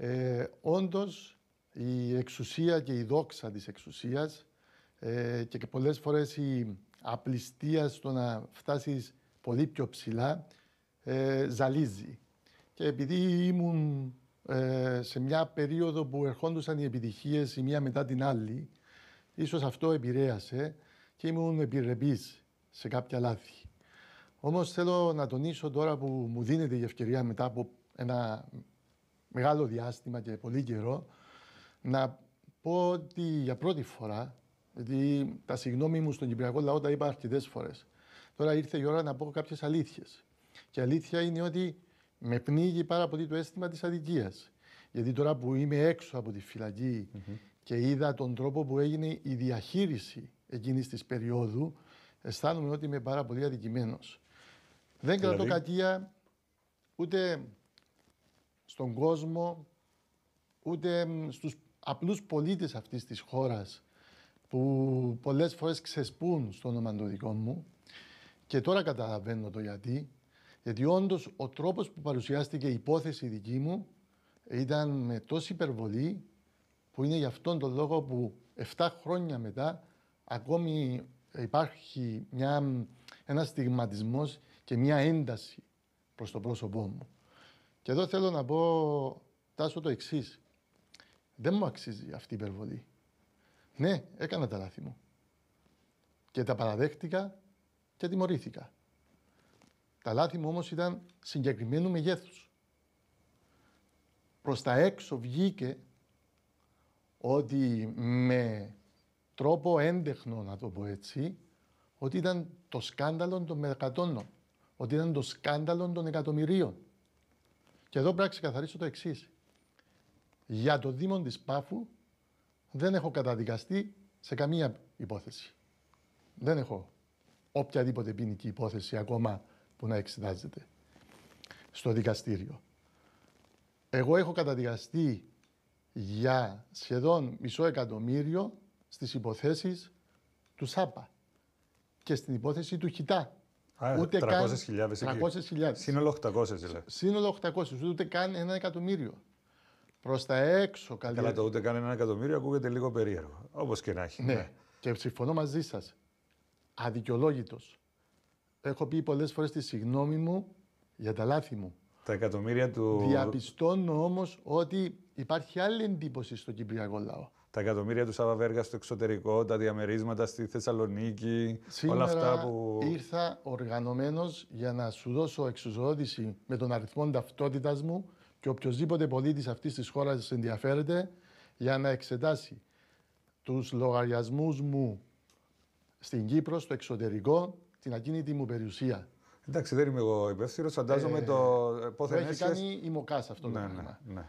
Ε, όντως, η εξουσία και η δόξα της εξουσίας ε, και, και πολλές φορές η απληστία στο να φτάσεις πολύ πιο ψηλά ε, ζαλίζει. Και επειδή ήμουν ε, σε μια περίοδο που ερχόντουσαν οι επιτυχίες η μία μετά την άλλη, ίσως αυτό επηρέασε και ήμουν επιρρεπής σε κάποια λάθη. Όμως θέλω να τονίσω τώρα που μου δίνεται η ευκαιρία μετά από ένα μεγάλο διάστημα και πολύ καιρό, να πω ότι για πρώτη φορά, γιατί τα συγγνώμη μου στον Κυπριακό λαό τα είπα αρκετές φορές. Τώρα ήρθε η ώρα να πω κάποιες αλήθειες. Και αλήθεια είναι ότι με πνίγει πάρα πολύ το αίσθημα της αδικίας. Γιατί τώρα που είμαι έξω από τη φυλακη και είδα τον τρόπο που έγινε η διαχείριση εκείνης της περίοδου, αισθάνομαι ότι είμαι πάρα πολύ αδικημένος. Δεν κρατώ δηλαδή? κακία, ούτε στον κόσμο, ούτε στους απλούς πολίτες αυτής της χώρας που πολλές φορές ξεσπούν στο όνομα το δικό μου και τώρα καταλαβαίνω το γιατί. Γιατί όντως ο τρόπος που παρουσιάστηκε η υπόθεση δική μου ήταν με τόση υπερβολή που είναι γι' αυτόν τον λόγο που 7 χρόνια μετά ακόμη υπάρχει μια, ένας στιγματισμός και μια ένταση προς το πρόσωπό μου. Και εδώ θέλω να πω, Τάσο, το εξής. Δεν μου αξίζει αυτή η υπερβολή. Ναι, έκανα τα λάθη μου. Και τα παραδέχτηκα και τιμωρήθηκα. Τα λάθη μου όμως ήταν συγκεκριμένου μεγέθους. Προς τα έξω βγήκε ότι με τρόπο έντεχνο, να το πω έτσι, ότι ήταν το σκάνδαλο των μεγατώνων. ότι ήταν το σκάνδαλο των εκατομμυρίων. Και εδώ πρέπει να ξεκαθαρίσω το εξής. Για τον Δήμον της Πάφου δεν έχω καταδικαστεί σε καμία υπόθεση. Δεν έχω οποιαδήποτε ποινική υπόθεση ακόμα που να εξετάζεται στο δικαστήριο. Εγώ έχω καταδικαστεί για σχεδόν μισό εκατομμύριο στις υποθέσεις του ΣΑΠΑ και στην υπόθεση του ΧΙΤΑ ε, ούτε 300.000. Καν... Σύνολο 800 δηλαδή. Σύνολο 800, ούτε καν ένα εκατομμύριο. Προς τα έξω καλύτερα. Καλά, το ούτε καν ένα εκατομμύριο ακούγεται λίγο περίεργο. Όπως και να έχει. Ναι. ναι. Και συμφωνώ μαζί σας. Αδικαιολόγητος. Έχω πει πολλές φορές τη συγγνώμη μου για τα λάθη μου. Τα εκατομμύρια του. Διαπιστώνω όμως ότι υπάρχει άλλη εντύπωση στο κυπριακό λαό τα εκατομμύρια του Σαββαβέργα στο εξωτερικό, τα διαμερίσματα στη Θεσσαλονίκη, όλα αυτά που. Ήρθα οργανωμένος για να σου δώσω εξουσιοδότηση με τον αριθμό ταυτότητα μου και οποιοδήποτε πολίτης αυτής της χώρας ενδιαφέρεται για να εξετάσει τους λογαριασμούς μου στην Κύπρο, στο εξωτερικό, την ακίνητη μου περιουσία. Εντάξει, δεν είμαι εγώ υπεύθυνος. Φαντάζομαι ε, το. Πώ έχει κάνει η Μοκάς αυτό το ναι, πράγμα. Ναι, ναι.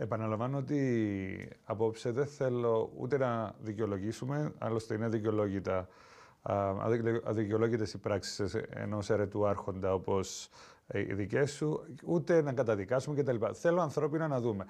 Επαναλαμβάνω ότι απόψε δεν θέλω ούτε να δικαιολογήσουμε, άλλωστε είναι δικαιολόγητα αδικαιολόγητες οι πράξεις ενός αιρετού άρχοντα όπως ε, οι δικές σου, ούτε να καταδικάσουμε κτλ. Θέλω ανθρώπινα να δούμε.